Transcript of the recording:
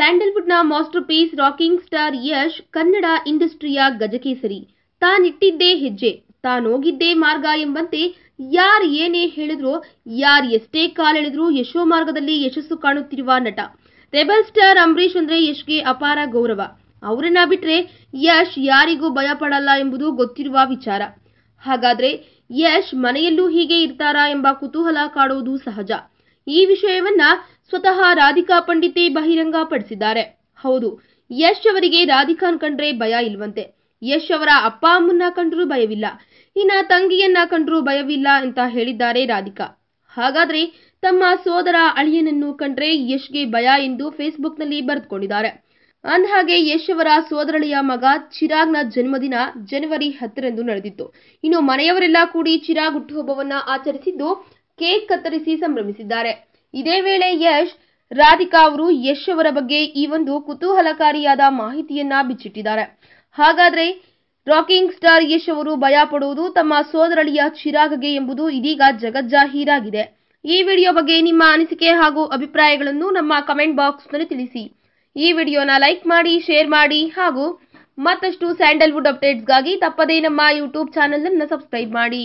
ಸ್ಯಾಂಡಲ್ವುಡ್ನ masterpiece rocking star Yash Kannada ಇಂಡಸ್ಟ್ರಿಯ ಗಜಕೇಸರಿ ತಾನಿಟ್ಟಿದ್ದೇ ಹೆಜ್ಜೆ ತಾನೋಗಿದ್ದೇ ಮಾರ್ಗ ಎಂಬಂತೆ ಯಾರು ಏನೇ ಹೇಳಿದ್ರು ಯಾರು ಎಷ್ಟೇ ಕಾಲೆಳೆದ್ರು ಯಶೋ ಮಾರ್ಗದಲ್ಲಿ ಯಶಸ್ಸು ಕಾಣುತ್ತಿರುವ ನಟ ರೆಬಲ್ ಸ್ಟಾರ್ ಅಂಬರೀಷ್ ಅಂದ್ರೆ ಯಶ್ಗೆ ಅಪಾರ ಗೌರವ ಅವರನ್ನ ಬಿಟ್ರೆ ಯಶ್ ಯಾರಿಗೂ ಭಯಪಡಲ್ಲ ಎಂಬುದು ಗೊತ್ತಿರುವ ವಿಚಾರ ಹಾಗಾದ್ರೆ ಯಶ್ ಮನೆಯಲ್ಲೂ ಹೀಗೆ ಇರ್ತಾರಾ ಎಂಬ ಕುತೂಹಲ ಕಾಡುವುದು ಸಹಜ ಈ ವಿಷಯವನ್ನ ಸ್ವತಃ ರಾಧಿಕಾ ಪಂಡಿತೆ ಬಹಿರಂಗಪಡಿಸಿದ್ದಾರೆ ಹೌದು ಯಶ್ ಅವರಿಗೆ ರಾಧಿಕಾನ್ ಕಂಡ್ರೆ ಭಯ ಇಲ್ವಂತೆ ಯಶ್ ಅವರ ಅಪ್ಪ ಅಮ್ಮನ್ನ ಕಂಡ್ರೂ ಭಯವಿಲ್ಲ ಇನ್ನ ತಂಗಿಯನ್ನ ಕಂಡ್ರೂ ಭಯವಿಲ್ಲ ಅಂತ ಹೇಳಿದ್ದಾರೆ ರಾಧಿಕಾ ಹಾಗಾದ್ರೆ ತಮ್ಮ ಸೋದರ ಅಳಿಯನನ್ನು ಕಂಡ್ರೆ ಯಶ್ಗೆ ಭಯ ಎಂದು ಫೇಸ್ಬುಕ್ನಲ್ಲಿ ಬರೆದುಕೊಂಡಿದ್ದಾರೆ ಅಂದಹಾಗೆ ಯಶ್ ಅವರ ಸೋದರಳಿಯ ಮಗ ಚಿರಾಗ್ನ ಜನ್ಮದಿನ ಜನವರಿ ಹತ್ತರಂದು ನಡೆದಿತ್ತು ಇನ್ನು ಮನೆಯವರೆಲ್ಲ ಕೂಡಿ ಚಿರಾಗ್ ಹುಟ್ಟುಹಬ್ಬವನ್ನ ಆಚರಿಸಿದ್ದು ಕೇಕ್ ಕತ್ತರಿಸಿ ಸಂಭ್ರಮಿಸಿದ್ದಾರೆ ಇದೇ ವೇಳೆ ಯಶ್ ರಾಧಿಕಾ ಅವರು ಯಶ್ ಅವರ ಬಗ್ಗೆ ಈ ಒಂದು ಕುತೂಹಲಕಾರಿಯಾದ ಮಾಹಿತಿಯನ್ನ ಬಿಚ್ಚಿಟ್ಟಿದ್ದಾರೆ ಹಾಗಾದ್ರೆ ರಾಕಿಂಗ್ ಸ್ಟಾರ್ ಯಶ್ ಅವರು ಭಯ ಪಡುವುದು ತಮ್ಮ ಸೋದರಳಿಯ ಚಿರಾಗಗೆ ಎಂಬುದು ಇದೀಗ ಜಗಜ್ಜಾಹೀರಾಗಿದೆ ಈ ವಿಡಿಯೋ ಬಗ್ಗೆ ನಿಮ್ಮ ಅನಿಸಿಕೆ ಹಾಗೂ ಅಭಿಪ್ರಾಯಗಳನ್ನು ನಮ್ಮ ಕಮೆಂಟ್ ಬಾಕ್ಸ್ನಲ್ಲಿ ತಿಳಿಸಿ ಈ ವಿಡಿಯೋನ ಲೈಕ್ ಮಾಡಿ ಶೇರ್ ಮಾಡಿ ಹಾಗೂ ಮತ್ತಷ್ಟು ಸ್ಯಾಂಡಲ್ವುಡ್ ಅಪ್ಡೇಟ್ಸ್ಗಾಗಿ ತಪ್ಪದೇ ನಮ್ಮ ಯೂಟ್ಯೂಬ್ ಅನ್ನು ಸಬ್ಸ್ಕ್ರೈಬ್ ಮಾಡಿ